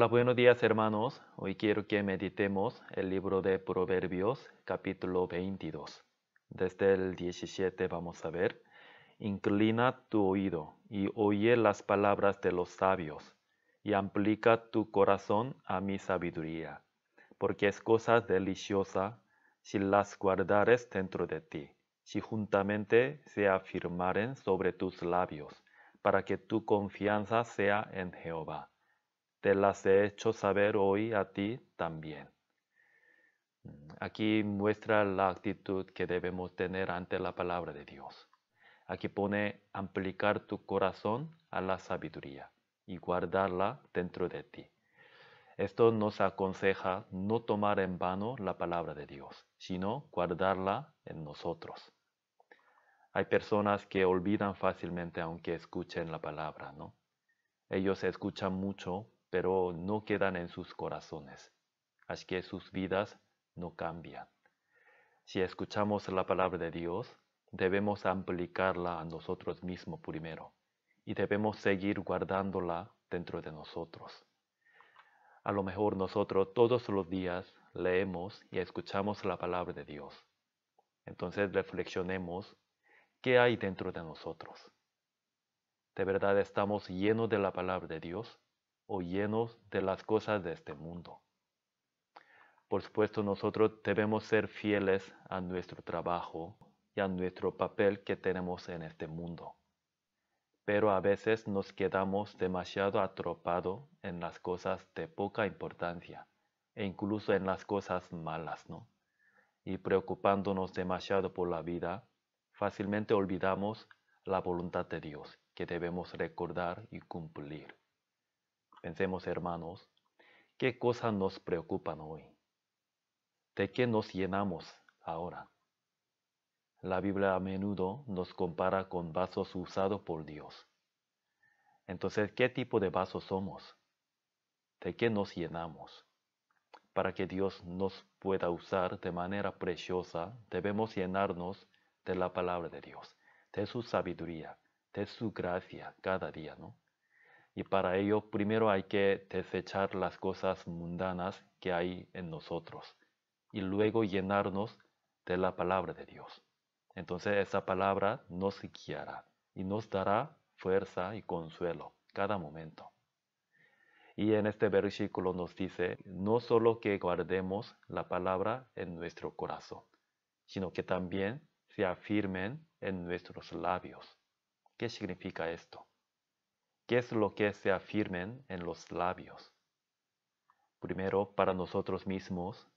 Hola, buenos días hermanos. Hoy quiero que meditemos el libro de Proverbios capítulo 22. Desde el 17 vamos a ver. Inclina tu oído y oye las palabras de los sabios y amplica tu corazón a mi sabiduría, porque es cosa deliciosa si las guardares dentro de ti, si juntamente se afirmaren sobre tus labios, para que tu confianza sea en Jehová te las he hecho saber hoy a ti también. Mm, aquí muestra la actitud que debemos tener ante la palabra de Dios. Aquí pone ampliar tu corazón a la sabiduría y guardarla dentro de ti. Esto nos aconseja no tomar en vano la palabra de Dios, sino guardarla en nosotros. Hay personas que olvidan fácilmente aunque escuchen la palabra, ¿no? Ellos escuchan mucho, pero no quedan en sus corazones, así que sus vidas no cambian. Si escuchamos la palabra de Dios, debemos aplicarla a nosotros mismos primero y debemos seguir guardándola dentro de nosotros. A lo mejor nosotros todos los días leemos y escuchamos la palabra de Dios. Entonces reflexionemos qué hay dentro de nosotros. ¿De verdad estamos llenos de la palabra de Dios? o llenos de las cosas de este mundo. Por supuesto, nosotros debemos ser fieles a nuestro trabajo y a nuestro papel que tenemos en este mundo. Pero a veces nos quedamos demasiado atropados en las cosas de poca importancia e incluso en las cosas malas, ¿no? Y preocupándonos demasiado por la vida, fácilmente olvidamos la voluntad de Dios que debemos recordar y cumplir. Pensemos, hermanos, ¿qué cosas nos preocupan hoy? ¿De qué nos llenamos ahora? La Biblia a menudo nos compara con vasos usados por Dios. Entonces, ¿qué tipo de vasos somos? ¿De qué nos llenamos? Para que Dios nos pueda usar de manera preciosa, debemos llenarnos de la palabra de Dios, de su sabiduría, de su gracia cada día, ¿no? y para ello primero hay que desechar las cosas mundanas que hay en nosotros y luego llenarnos de la palabra de Dios. Entonces esa palabra nos guiará y nos dará fuerza y consuelo cada momento. Y en este versículo nos dice, no solo que guardemos la palabra en nuestro corazón, sino que también se afirmen en nuestros labios. ¿Qué significa esto? ¿Qué es lo que se afirmen en los labios? Primero, para nosotros mismos,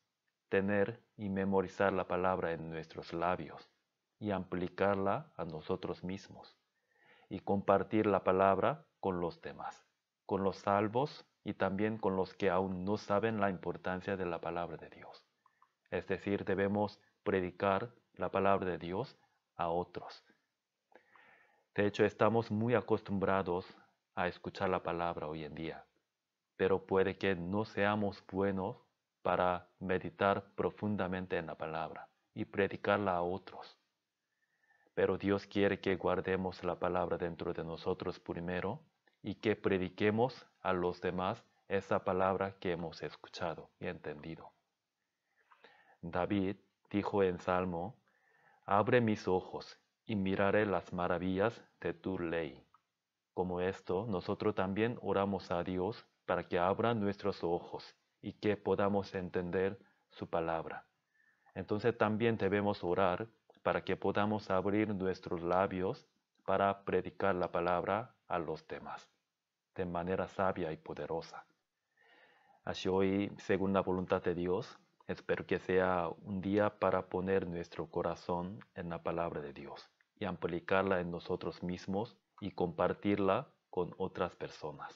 tener y memorizar la palabra en nuestros labios y aplicarla a nosotros mismos y compartir la palabra con los demás, con los salvos y también con los que aún no saben la importancia de la palabra de Dios. Es decir, debemos predicar la palabra de Dios a otros. De hecho, estamos muy acostumbrados a escuchar la palabra hoy en día, pero puede que no seamos buenos para meditar profundamente en la palabra y predicarla a otros. Pero Dios quiere que guardemos la palabra dentro de nosotros primero y que prediquemos a los demás esa palabra que hemos escuchado y entendido. David dijo en Salmo, Abre mis ojos y miraré las maravillas de tu ley. Como esto, nosotros también oramos a Dios para que abra nuestros ojos y que podamos entender su palabra. Entonces también debemos orar para que podamos abrir nuestros labios para predicar la palabra a los demás de manera sabia y poderosa. Así hoy, según la voluntad de Dios, espero que sea un día para poner nuestro corazón en la palabra de Dios y ampliarla en nosotros mismos y compartirla con otras personas.